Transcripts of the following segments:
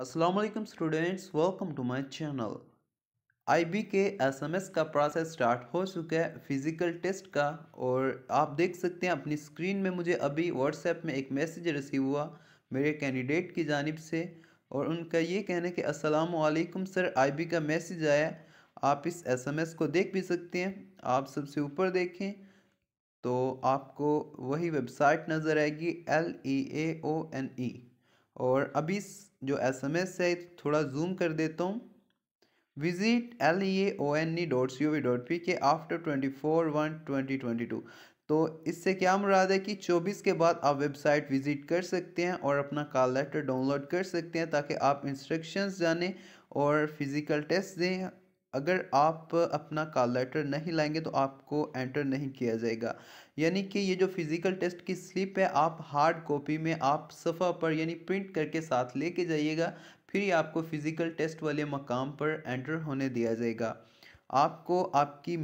Aslam students welcome to my channel I B के S M S का process start हो चुका है फिज़िकल टेस्ट का और आप देख सकते हैं अपनी स्क्रीन में मुझे अभी व्हाट्सएप में एक मैसेज रिसीव हुआ मेरे कैंडिडेट की जानब से और उनका ये कहना है कि असलकुम सर आई बी का मैसेज आया आप इस एस एम एस को देख भी सकते हैं आप सबसे ऊपर देखें तो आपको वही वेबसाइट नज़र आएगी एल ई ए ओ एन ई और अभी जो एस एम एस है थोड़ा जूम कर देता हूँ visit L A O N E dot C O V dot P K after twenty four one twenty twenty two तो इससे क्या मुराद है कि 24 के बाद आप वेबसाइट विज़िट कर सकते हैं और अपना कॉल लेटर डाउनलोड कर सकते हैं ताकि आप इंस्ट्रक्शंस जानें और फिज़िकल टेस्ट दें अगर आप अपना कॉल लेटर नहीं लाएंगे तो आपको एंटर नहीं किया जाएगा यानी कि ये जो फिज़िकल टेस्ट की स्लिप है आप हार्ड कॉपी में आप सफ़ा पर यानी प्रिंट करके साथ लेके जाइएगा फिर आपको फ़िज़िकल टेस्ट वाले मकाम पर एंटर होने दिया जाएगा आपको आपकी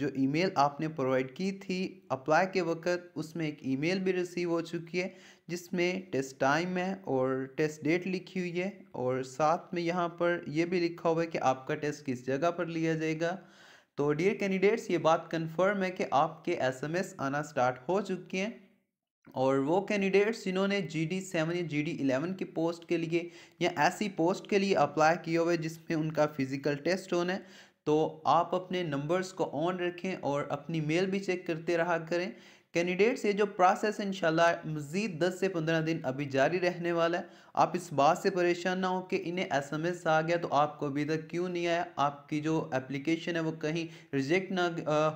जो ईमेल आपने प्रोवाइड की थी अप्लाई के वक्त उसमें एक ईमेल भी रिसीव हो चुकी है जिसमें टेस्ट टाइम है और टेस्ट डेट लिखी हुई है और साथ में यहाँ पर यह भी लिखा हुआ है कि आपका टेस्ट किस जगह पर लिया जाएगा तो डियर कैंडिडेट्स ये बात कंफर्म है कि आपके एसएमएस आना स्टार्ट हो चुके हैं और वो कैंडिडेट्स जिन्होंने जी डी सेवन या जी डी इलेवन की पोस्ट के लिए या ऐसी पोस्ट के लिए अप्लाई किया हुआ है जिसमें उनका फ़िज़िकल टेस्ट होना है तो आप अपने नंबर्स को ऑन रखें और अपनी मेल भी चेक करते रहा करें कैंडिडेट्स ये जो प्रोसेस इनशाला मज़ीद दस से पंद्रह दिन अभी जारी रहने वाला है आप इस बात से परेशान ना हो कि इन्हें एस एम एस आ गया तो आपको अभी तक क्यों नहीं आया आपकी जो एप्लीकेशन है वो कहीं रिजेक्ट ना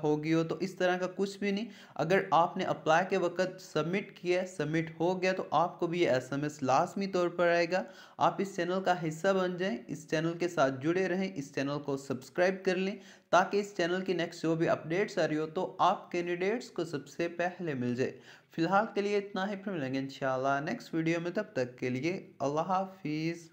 होगी हो तो इस तरह का कुछ भी नहीं अगर आपने अप्लाई के वक्त सबमिट किया सबमिट हो गया तो आपको भी ये एस एम एस लाजमी तौर पर आएगा आप इस चैनल का हिस्सा बन जाएँ इस चैनल के साथ जुड़े रहें इस चैनल को सब्सक्राइब कर लें ताकि इस चैनल की नेक्स्ट जो भी अपडेट्स आ रही हो तो आप कैंडिडेट्स को सबसे पहले पहले मिल जाए फ़िलहाल के लिए इतना ही फिर मिलेंगे इन नेक्स्ट वीडियो में तब तक के लिए अल्लाह हाफिज़